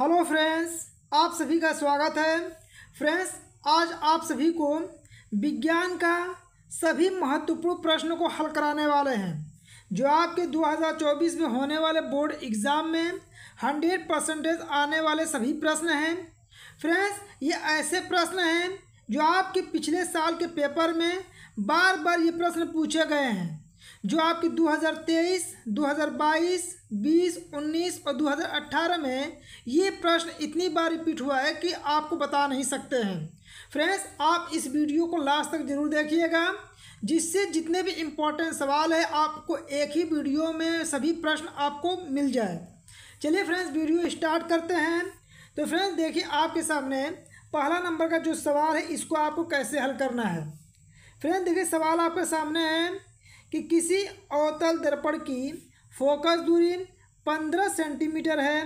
hello friends आप सभी का स्वागत है फ्रेंड्स आज आप सभी को विज्ञान का सभी महत्वपूर्ण प्रश्नों को हल कराने वाले हैं जो आपके 2024 में होने वाले बोर्ड एग्ज़ाम में 100 परसेंटेज आने वाले सभी प्रश्न हैं फ्रेंड्स ये ऐसे प्रश्न हैं जो आपके पिछले साल के पेपर में बार बार ये प्रश्न पूछे गए हैं जो आपकी 2023, 2022, 20, 19 और 2018 में ये प्रश्न इतनी बार रिपीट हुआ है कि आपको बता नहीं सकते हैं फ्रेंड्स आप इस वीडियो को लास्ट तक जरूर देखिएगा जिससे जितने भी इम्पोर्टेंट सवाल है आपको एक ही वीडियो में सभी प्रश्न आपको मिल जाए चलिए फ्रेंड्स वीडियो स्टार्ट करते हैं तो फ्रेंड्स देखिए आपके सामने पहला नंबर का जो सवाल है इसको आपको कैसे हल करना है फ्रेंड्स देखिए सवाल आपके सामने है कि किसी अवतल दर्पण की फोकस दूरी पंद्रह सेंटीमीटर है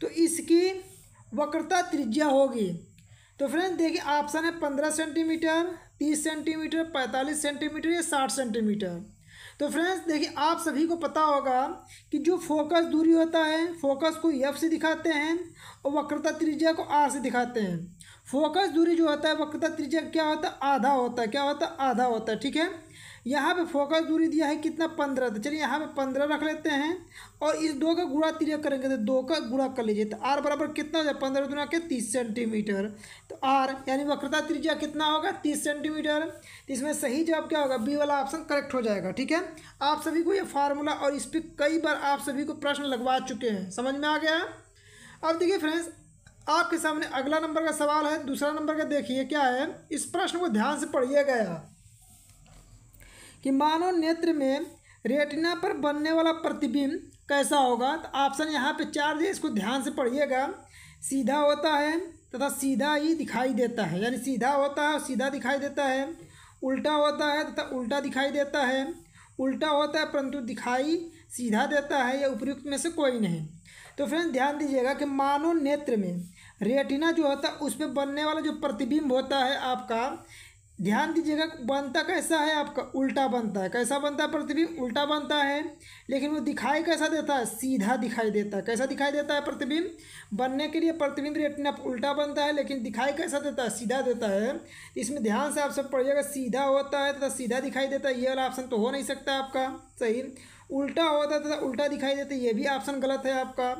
तो इसकी वक्रता त्रिज्या होगी तो फ्रेंड देखिए ऑप्शन है पंद्रह सेंटीमीटर तीस सेंटीमीटर पैंतालीस सेंटीमीटर या साठ सेंटीमीटर तो फ्रेंड्स देखिए आप सभी को पता होगा कि जो फोकस दूरी होता है फोकस को यफ़ से दिखाते हैं और वक्रता त्रिज्या को आर से दिखाते हैं फोकस दूरी जो होता है वक्रता त्रिज्या क्या होता है आधा होता है क्या होता है आधा होता है ठीक है यहाँ पे फोकस दूरी दिया है कितना पंद्रह तो चलिए यहाँ पे पंद्रह रख लेते हैं और इस दो का गुड़ा तीन करेंगे तो दो का गुड़ा कर लीजिए तो आर बराबर कितना हो जाए पंद्रह दुना के तीस सेंटीमीटर तो आर यानी वक्रता त्रिज्या कितना होगा तीस सेंटीमीटर तो इसमें सही जवाब क्या होगा बी वाला ऑप्शन करेक्ट हो जाएगा ठीक है आप सभी को ये फार्मूला और इस पर कई बार आप सभी को प्रश्न लगवा चुके हैं समझ में आ गया अब देखिए फ्रेंड्स आपके सामने अगला नंबर का सवाल है दूसरा नंबर का देखिए क्या है इस प्रश्न को ध्यान से पढ़िए गया कि मानव नेत्र में रेटिना पर बनने वाला प्रतिबिंब कैसा होगा तो ऑप्शन यहाँ पे चार दिए इसको ध्यान से पढ़िएगा सीधा होता है तथा सीधा ही दिखाई देता है यानी सीधा होता है सीधा दिखाई देता है उल्टा होता है तथा उल्टा दिखाई देता है उल्टा होता है परंतु दिखाई सीधा देता है या उपयुक्त में से कोई नहीं तो फ्रेंड्स ध्यान दीजिएगा कि मानव नेत्र में रेटिना जो होता है उस पर बनने वाला जो प्रतिबिंब होता है आपका ध्यान दीजिएगा बनता कैसा है आपका उल्टा बनता है कैसा बनता है प्रतिबिंब उल्टा बनता है लेकिन वो दिखाई कैसा देता है सीधा दिखाई देता है कैसा दिखाई देता है प्रतिबिंब बनने के लिए प्रतिबिंब रेटिना उल्टा बनता है लेकिन दिखाई कैसा देता है सीधा देता है इसमें ध्यान से आप सब पढ़िएगा सीधा होता है तथा सीधा दिखाई देता है ये वाला ऑप्शन तो हो नहीं सकता आपका सही उल्टा होता है तथा उल्टा दिखाई देता है ये भी ऑप्शन गलत है आपका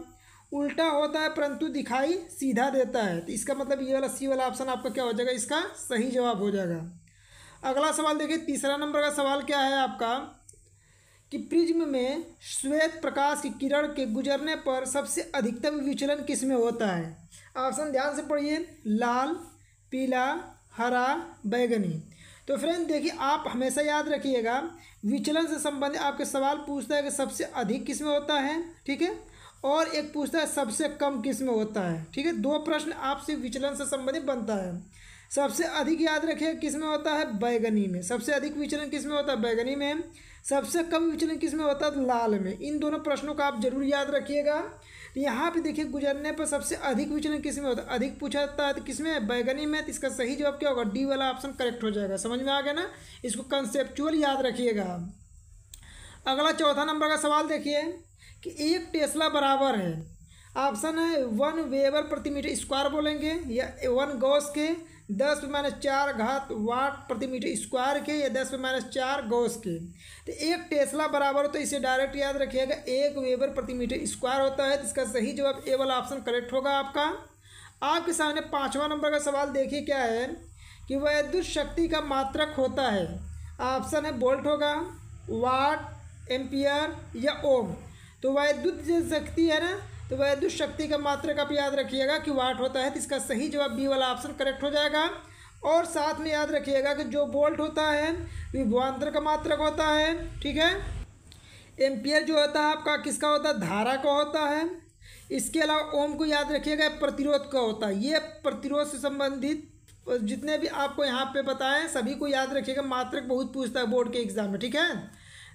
उल्टा होता है परंतु दिखाई सीधा देता है तो इसका मतलब ये वाला सी वाला ऑप्शन आपका क्या हो जाएगा इसका सही जवाब हो जाएगा अगला सवाल देखिए तीसरा नंबर का सवाल क्या है आपका कि प्रिज्म में श्वेत प्रकाश की किरण के गुजरने पर सबसे अधिकतम विचलन किस में होता है ऑप्शन ध्यान से पढ़िए लाल पीला हरा बैगनी तो फ्रेंड देखिए आप हमेशा याद रखिएगा विचलन से संबंधित आपके सवाल पूछता है कि सबसे अधिक किस में होता है ठीक है और एक पूछता है सबसे कम किस में होता है ठीक है दो प्रश्न आपसे विचलन से संबंधित बनता है सबसे अधिक याद रखें किस में होता है बैगनी में सबसे अधिक विचलन किस में होता है बैगनी में सबसे कम विचलन किस में होता है लाल में इन दोनों प्रश्नों का आप जरूर याद रखिएगा तो यहाँ पे देखिए गुजरने पर सबसे अधिक विचलन किस में होता है अधिक पूछा जाता है तो किस में बैगनी में तो इसका सही जवाब क्या होगा डी वाला ऑप्शन करेक्ट हो जाएगा समझ में आ गया ना इसको कंसेप्चुअल याद रखिएगा अगला चौथा नंबर का सवाल देखिए कि एक टेस्ला बराबर है ऑप्शन है वन वेबर प्रति मीटर स्क्वायर बोलेंगे या वन गौस के दस पे माइनस चार घात वाट प्रति मीटर स्क्वायर के या दस पे माइनस चार गौस के तो एक टेस्ला बराबर हो तो इसे डायरेक्ट याद रखिएगा एक वेबर प्रति मीटर स्क्वायर होता है तो इसका सही जवाब ए वाला ऑप्शन करेक्ट होगा आपका आपके सामने पाँचवा नंबर का सवाल देखिए क्या है कि वैद्युत शक्ति का मात्रक होता है ऑप्शन है बोल्ट होगा वाट एम्पियर या ओम तो वैद्युत शक्ति है ना तो वैद्युत शक्ति का मात्रक आप याद रखिएगा कि वाट होता है तो इसका सही जवाब बी वाला ऑप्शन करेक्ट हो जाएगा और साथ में याद रखिएगा कि जो बोल्ट होता है विभवान्तर का मात्रक होता है ठीक है एम्पियर जो होता है आपका किसका होता है धारा का होता है इसके अलावा ओम को याद रखिएगा प्रतिरोध का होता है ये प्रतिरोध से संबंधित जितने भी आपको यहाँ पे बताएं सभी को याद रखिएगा मात्रक बहुत पूछता है बोर्ड के एग्जाम में ठीक है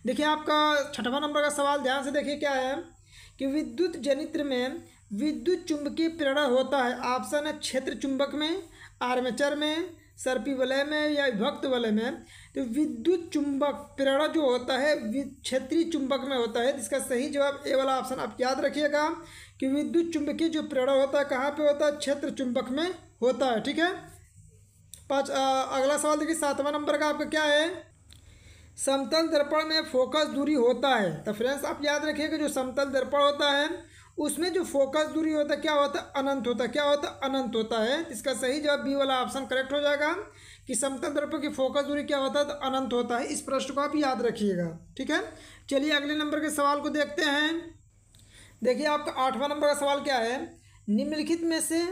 देखिए आपका छठवा नंबर का सवाल ध्यान से देखिए क्या है कि विद्युत जनित्र में विद्युत चुंबकीय प्रेरणा होता है ऑप्शन है क्षेत्र चुंबक में आर्मेचर में सर्पी वलय में या विभक्त वलय में तो विद्युत चुंबक प्रेरण जो होता है क्षेत्रीय चुंबक में होता है इसका सही जवाब ए वाला ऑप्शन आप याद रखिएगा कि विद्युत चुंबकीय जो प्रेरण होता है कहाँ पे होता है क्षेत्र चुंबक में होता है ठीक है पाँच अगला सवाल देखिए सातवां नंबर का आपका क्या है समतल दर्पण में फोकस दूरी होता है तो फ्रेंड्स आप याद रखिएगा जो समतल दर्पण होता है उसमें जो फोकस दूरी होता है क्या होता है अनंत होता है क्या होता है अनंत होता है इसका सही जवाब बी वाला ऑप्शन करेक्ट हो जाएगा कि समतल दर्पण की फोकस दूरी क्या होता है तो अनंत होता है इस प्रश्न को आप याद रखिएगा ठीक है चलिए अगले नंबर के सवाल को देखते हैं देखिए आपका आठवां नंबर का सवाल क्या है निम्नलिखित में से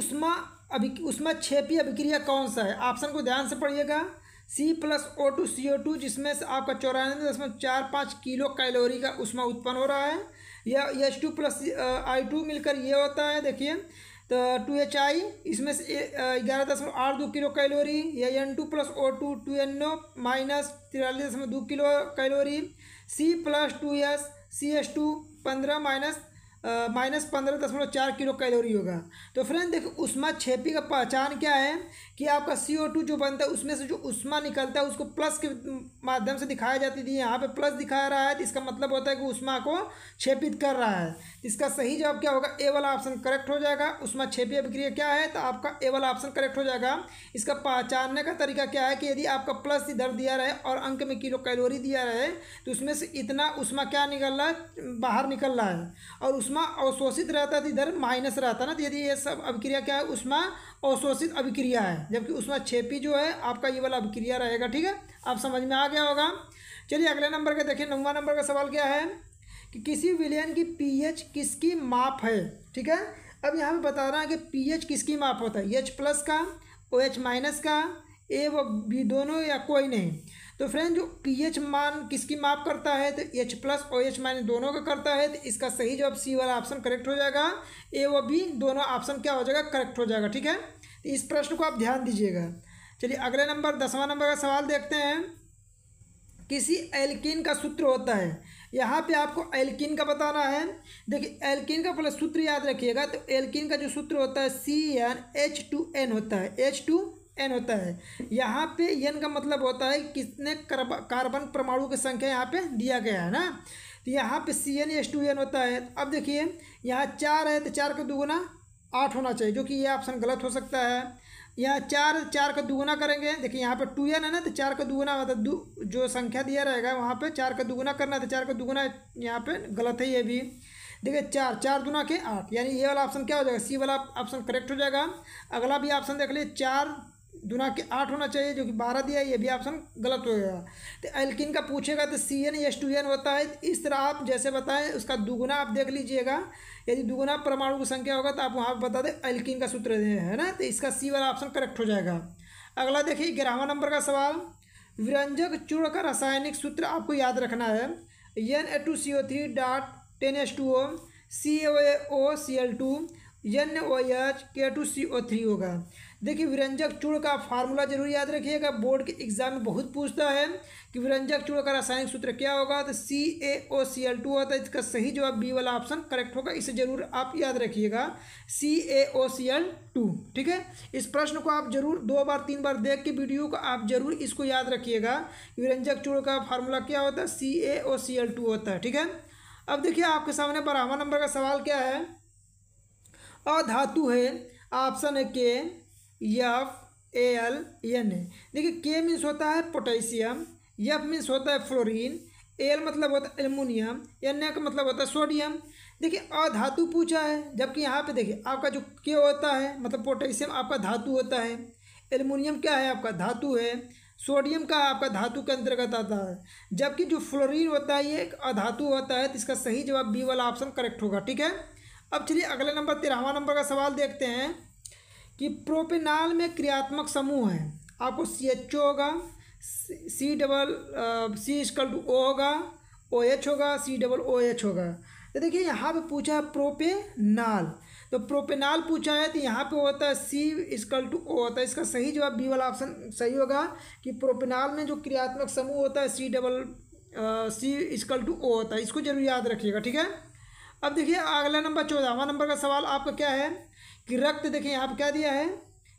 उष्मा अभि उष्मा छेपी अभिक्रिया कौन सा है ऑप्शन को ध्यान से पढ़िएगा C plus O two C O two जिसमें से आपका चौरानवे दशमलव चार पाँच किलो कैलोरी का उष्मा उत्पन्न हो रहा है या H two plus I two मिलकर ये होता है देखिए तो टू एच आई इसमें से ग्यारह दशमलव आठ दो किलो कैलोरी या N two plus O two two N O minus तिरालीस दशमलव दो kilocalorie C plus two S C S two पंद्रह माइनस माइनस पंद्रह दशमलव चार किलो कैलोरी होगा तो फ्रेंड देखो उष्मा छेपी का पहचान क्या है कि आपका सी ओ टू जो बनता है उसमें से जो उष्मा निकलता है उसको प्लस के माध्यम से दिखाया जाती थी यहाँ पे प्लस दिखाया रहा है तो इसका मतलब होता है कि उष्मा को छेपित कर रहा है इसका सही जवाब क्या होगा ए वाला ऑप्शन करेक्ट हो जाएगा उष्मा छेपी अभिक्रिया क्या है तो आपका ए वाला ऑप्शन करेक्ट हो जाएगा इसका पहचानने का तरीका क्या है कि यदि आपका प्लस इधर दिया रहे और अंक में किलो कैलोरी दिया रहे तो उसमें से इतना उष्मा क्या निकल रहा है बाहर निकल रहा है और उस उष्मा अवशोषित रहता है इधर माइनस रहता ना तो यदि ये सब अभिक्रिया क्या है उष्मा अवशोषित अभिक्रिया है जबकि उष्मा छेपी जो है आपका ये वाला अभिक्रिया रहेगा ठीक है आप समझ में आ गया होगा चलिए अगले नंबर का देखिए नौवा नंबर का सवाल क्या है कि किसी विलयन की पी किसकी माप है ठीक है अब यहाँ पर बता रहा है कि पी किसकी माप होता है एच प्लस का ओ एच माइनस का ए व बी दोनों या कोई नहीं तो फ्रेंड जो पी एच मान किसकी माप करता है तो एच प्लस और एच माइनस दोनों का करता है तो इसका सही जवाब सी वाला ऑप्शन करेक्ट हो जाएगा ए व बी दोनों ऑप्शन क्या हो जाएगा करेक्ट हो जाएगा ठीक है तो इस प्रश्न को आप ध्यान दीजिएगा चलिए अगले नंबर दसवां नंबर का सवाल देखते हैं किसी एल्किन का सूत्र होता है यहाँ पे आपको एल्किन का बताना है देखिए एल्किन का पहले सूत्र याद रखिएगा तो एल्किन का जो सूत्र होता है C N H two N होता है एच टू एन होता है यहाँ पे एन का मतलब होता है कितने कार्बन परमाणु की संख्या यहाँ पे दिया गया है ना तो यहाँ पे C N S two N होता है अब देखिए यहाँ चार है तो चार का दुगुना आठ होना चाहिए जो कि ये ऑप्शन गलत हो सकता है यहाँ चार चार का दुगुना करेंगे देखिए यहाँ पे टू एन है ना तो चार का दुगुना मतलब दू जो संख्या दिया रहेगा वहाँ पे चार का दुगुना करना है तो चार का दुगुना यहाँ पे गलत है ये भी देखिए चार चार दुना के आठ यानी ये वाला ऑप्शन क्या हो जाएगा सी वाला ऑप्शन करेक्ट हो जाएगा अगला भी ऑप्शन देख लीजिए चार दुना के आठ होना चाहिए जो कि बारह दिया ये भी ऑप्शन गलत हो गया तो एल्किन का पूछेगा तो C N S two N होता है इस तरह आप जैसे बताएं उसका दुगुना आप देख लीजिएगा यदि दुगुना परमाणु की संख्या होगा तो आप वहाँ पर बता दें एल्किन का सूत्र है ना तो इसका सी वाला ऑप्शन करेक्ट हो जाएगा अगला देखिए ग्यारहवा नंबर का सवाल विरंजक चूर्ण का रासायनिक सूत्र आपको याद रखना है N A two C O three dot ten S two O C O A O C L two N O H K two C O three होगा देखिए विरंजक चूड़ का फार्मूला जरूर याद रखिएगा बोर्ड के एग्जाम में बहुत पूछता है कि विरंजक चूड़ का रासायनिक सूत्र क्या होगा तो सी ए ओ सी एल टू होता है इसका सही जवाब बी वाला ऑप्शन करेक्ट होगा इसे जरूर आप याद रखिएगा सी ए ओ सी एल टू ठीक है इस प्रश्न को आप जरूर दो बार तीन बार देख के वीडियो को आप जरूर इसको याद रखिएगा विरंजक चूड़ का फार्मूला क्या होता है सी ए ओ सी एल टू होता है ठीक है अब देखिए आपके सामने बारहवा नंबर का सवाल क्या है अधातु है ऑप्शन के F A L N A देखिए के मीन्स होता है पोटेशियम यफ मीन्स होता है फ्लोरीन एल मतलब होता है एलमोनियम एन ए का मतलब होता है सोडियम देखिए अधातु पूछा है जबकि यहाँ पे देखिए आपका जो के होता है मतलब पोटेशियम आपका धातु होता है एलमोनियम क्या है आपका धातु है सोडियम का आपका धातु के अंतर्गत आता है जबकि जो फ्लोरीन होता है ये एक अधातु होता है तो इसका सही जवाब बी वाला ऑप्शन करेक्ट होगा ठीक है अब चलिए अगले नंबर तेरहवा नंबर का सवाल देखते हैं कि प्रोपेनाल में क्रियात्मक समूह है आपको सी एच ओ होगा सी डबल सी स्कल टू ओ होगा ओ एच होगा सी डबल ओ एच होगा तो देखिए यहाँ पे पूछा है प्रोपेनाल तो प्रोपेनाल पूछा है तो यहाँ पे होता है सी स्कल टू ओ होता है इसका सही जवाब बी वाला ऑप्शन सही होगा कि प्रोपेनाल में जो क्रियात्मक समूह होता है सी डबल सी स्कल टू ओ होता है इसको जरूर याद रखिएगा ठीक है अब देखिए अगला नंबर चौदहवा नंबर का सवाल आपका क्या है कि रक्त देखिए यहाँ पर क्या दिया है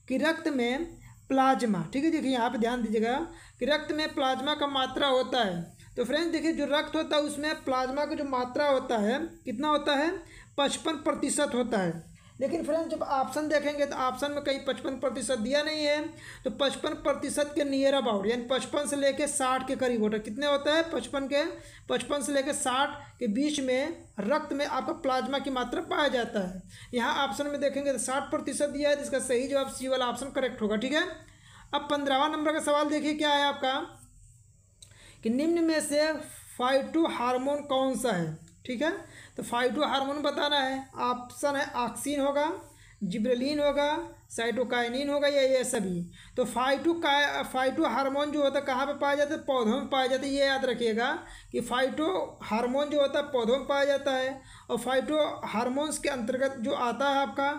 कि रक्त में प्लाज्मा ठीक है देखिए यहाँ पे ध्यान दीजिएगा कि रक्त में प्लाज्मा का मात्रा होता है तो फ्रेंड्स देखिए जो रक्त होता है उसमें प्लाज्मा का जो मात्रा होता है कितना होता है पचपन प्रतिशत होता है लेकिन फ्रेंड्स जब ऑप्शन देखेंगे तो ऑप्शन में कहीं पचपन प्रतिशत दिया नहीं है तो पचपन प्रतिशत के नियर अबाउट यानी पचपन से लेकर साठ के करीब होता है कितने होता है पचपन के पचपन से लेकर साठ के बीच में रक्त में आपका प्लाज्मा की मात्रा पाया जाता है यहाँ ऑप्शन में देखेंगे तो साठ प्रतिशत दिया है जिसका सही जवाब सी वाला ऑप्शन करेक्ट होगा ठीक है अब पंद्रहवा नंबर का सवाल देखिए क्या है आपका कि निम्न में से फाइटो हार्मोन कौन सा है ठीक है तो फाइटो हार्मोन बताना है ऑप्शन है ऑक्सीन होगा जिब्रेलिन होगा साइटोकाइनिन होगा या ये सभी तो फाइटो का फाइटो हार्मोन जो होता है कहाँ पे पाया जाता है पौधों में पाया जाता है ये याद रखिएगा कि फाइटो हार्मोन जो होता है पौधों में पाया जाता है और फाइटो हार्मोन्स के अंतर्गत जो आता है आपका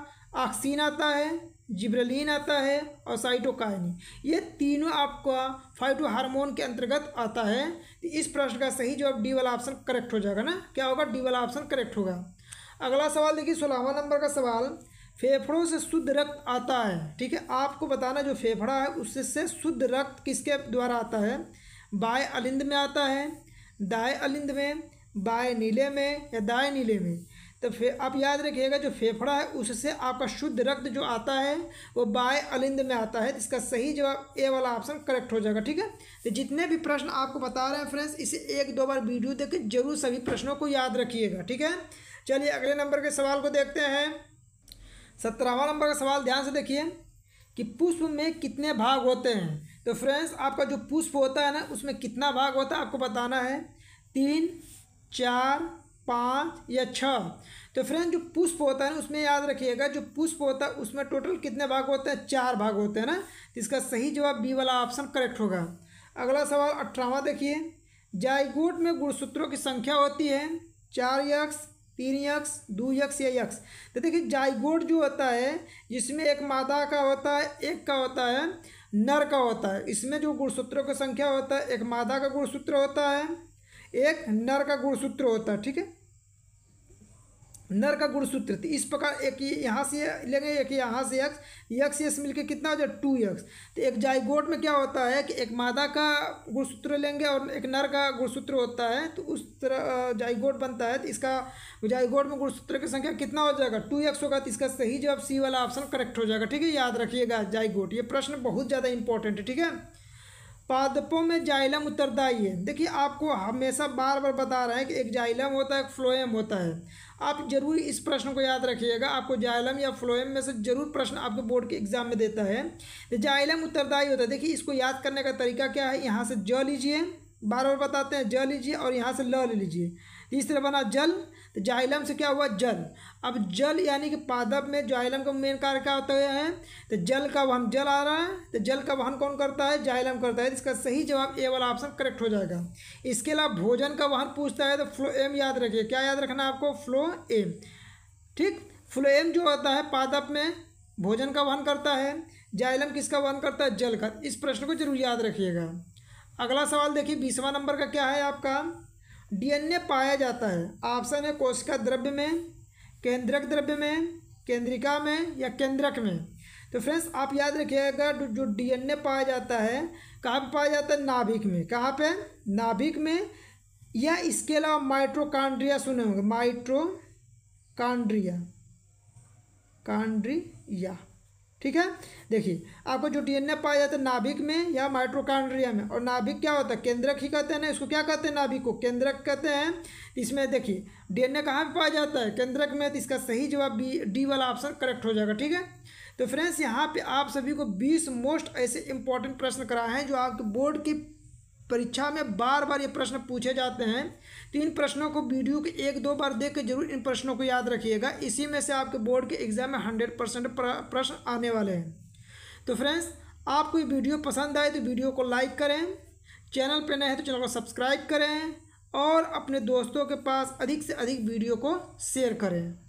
ऑक्सीन आता है जिब्रलिन आता है और साइटोकाइनी ये तीनों आपका फाइटो हार्मोन के अंतर्गत आता है तो इस प्रश्न का सही जवाब डी वाला ऑप्शन करेक्ट हो जाएगा ना क्या होगा डी वाला ऑप्शन करेक्ट होगा अगला सवाल देखिए सोलहवा नंबर का सवाल फेफड़ों से शुद्ध रक्त आता है ठीक है आपको बताना जो फेफड़ा है उससे से शुद्ध रक्त किसके द्वारा आता है बाय अलिंद में आता है दाए अलिंद में बाय नीले में या दाए नीले में तो फे आप याद रखिएगा जो फेफड़ा है उससे आपका शुद्ध रक्त जो आता है वो बाय अलिंद में आता है तो इसका सही जवाब ए वाला ऑप्शन करेक्ट हो जाएगा ठीक है तो जितने भी प्रश्न आपको बता रहे हैं फ्रेंड्स इसे एक दो बार वीडियो देख जरूर सभी प्रश्नों को याद रखिएगा ठीक है चलिए अगले नंबर के सवाल को देखते हैं सत्रहवा नंबर का सवाल ध्यान से देखिए कि पुष्प में कितने भाग होते हैं तो फ्रेंड्स आपका जो पुष्प होता है ना उसमें कितना भाग होता है आपको बताना है तीन चार पाँच या छः तो फ्रेंड जो पुष्प होता है ना उसमें याद रखिएगा जो पुष्प होता है उसमें टोटल कितने भाग होते हैं चार भाग होते हैं ना तो इसका सही जवाब बी वाला ऑप्शन करेक्ट होगा अगला सवाल अठारहवा देखिए जायगोट में गुणसूत्रों की संख्या होती है चार यक्स तीन यक्स दो यक्स या यक्स तो देखिए जायगोट जो होता है जिसमें एक मादा का होता है एक का होता है नर का होता है इसमें जो गुणसूत्रों की संख्या होता है एक मादा का गुणसूत्र होता है एक नर का गुणसूत्र होता है ठीक है नर का गुणसूत्र तो इस प्रकार एक यहाँ से लेंगे एक यहाँ से यक्स यक्स यक्स मिलकर कितना हो जाए टू यक्स तो एक जाइगोट में क्या होता है कि एक मादा का गुणसूत्र लेंगे और एक नर का गुणसूत्र होता है तो उस तरह जाइगोट बनता है तो इसका जाइगोट में गुणसूत्र की संख्या कितना हो जाएगा टू यक्स होगा तो इसका सही जवाब सी वाला ऑप्शन करेक्ट हो जाएगा ठीक है याद रखिएगा जाइगोट ये प्रश्न बहुत ज़्यादा इंपॉर्टेंट है ठीक है पादपों में जाइलम उत्तरदायी है देखिए आपको हमेशा बार बार बता रहे हैं कि एक जाइलम होता है एक फ्लोएम होता है आप जरूर इस प्रश्न को याद रखिएगा आपको जाइलम या फ्लोएम में से जरूर प्रश्न आपके बोर्ड के एग्जाम में देता है तो जाइलम उत्तरदायी होता है देखिए इसको याद करने का तरीका क्या है यहाँ से ज लीजिए बार बार बताते हैं ज लीजिए और यहाँ से ल ले लीजिए इस तरह बना जल तो जाइलम से क्या हुआ जल अब जल यानी कि पादप में जाइलम का मेन कार्य क्या होता है तो जल का वहन जल आ रहा है तो जल का वहन कौन करता है जाइलम करता है इसका सही जवाब ए वाला ऑप्शन करेक्ट हो जाएगा इसके अलावा भोजन का वहन पूछता है तो फ्लो एम याद रखिए क्या याद रखना आपको फ्लो एम ठीक फ्लो एम जो होता है पादप में भोजन का वहन करता है जाइलम किसका वहन करता है जल का इस प्रश्न को जरूर याद रखिएगा अगला सवाल देखिए बीसवा नंबर का क्या है आपका डीएनए पाया जाता है ऑप्शन है कोशिका द्रव्य में केंद्रक द्रव्य में केंद्रिका में या केंद्रक में तो फ्रेंड्स आप याद रखिएगा जो डीएनए पाया जाता है कहाँ पर पाया जाता है नाभिक में कहाँ पे नाभिक में या इसके अलावा माइट्रोकांड्रिया सुने होंगे माइट्रोकांड्रिया कांड्रिया ठीक है देखिए आपको जो डीएनए पाया जाता है नाभिक में या माइट्रोकांड्रिया में और नाभिक क्या होता है केंद्रक ही कहते हैं ना इसको क्या कहते हैं नाभिक को केंद्रक कहते हैं इसमें देखिए डीएनए कहाँ पर पाया जाता है केंद्रक में तो इसका सही जवाब बी डी वाला ऑप्शन करेक्ट हो जाएगा ठीक है तो फ्रेंड्स यहाँ पे आप सभी को 20 मोस्ट ऐसे इंपॉर्टेंट प्रश्न कराए हैं जो आपके बोर्ड की परीक्षा में बार बार ये प्रश्न पूछे जाते हैं तो इन प्रश्नों को वीडियो के एक दो बार देख के जरूर इन प्रश्नों को याद रखिएगा इसी में से आपके बोर्ड के एग्जाम में हंड्रेड परसेंट प्रश्न आने वाले हैं तो फ्रेंड्स आपको ये वीडियो पसंद आए तो वीडियो को लाइक करें चैनल पर नए हैं तो चैनल को सब्सक्राइब करें और अपने दोस्तों के पास अधिक से अधिक वीडियो को शेयर करें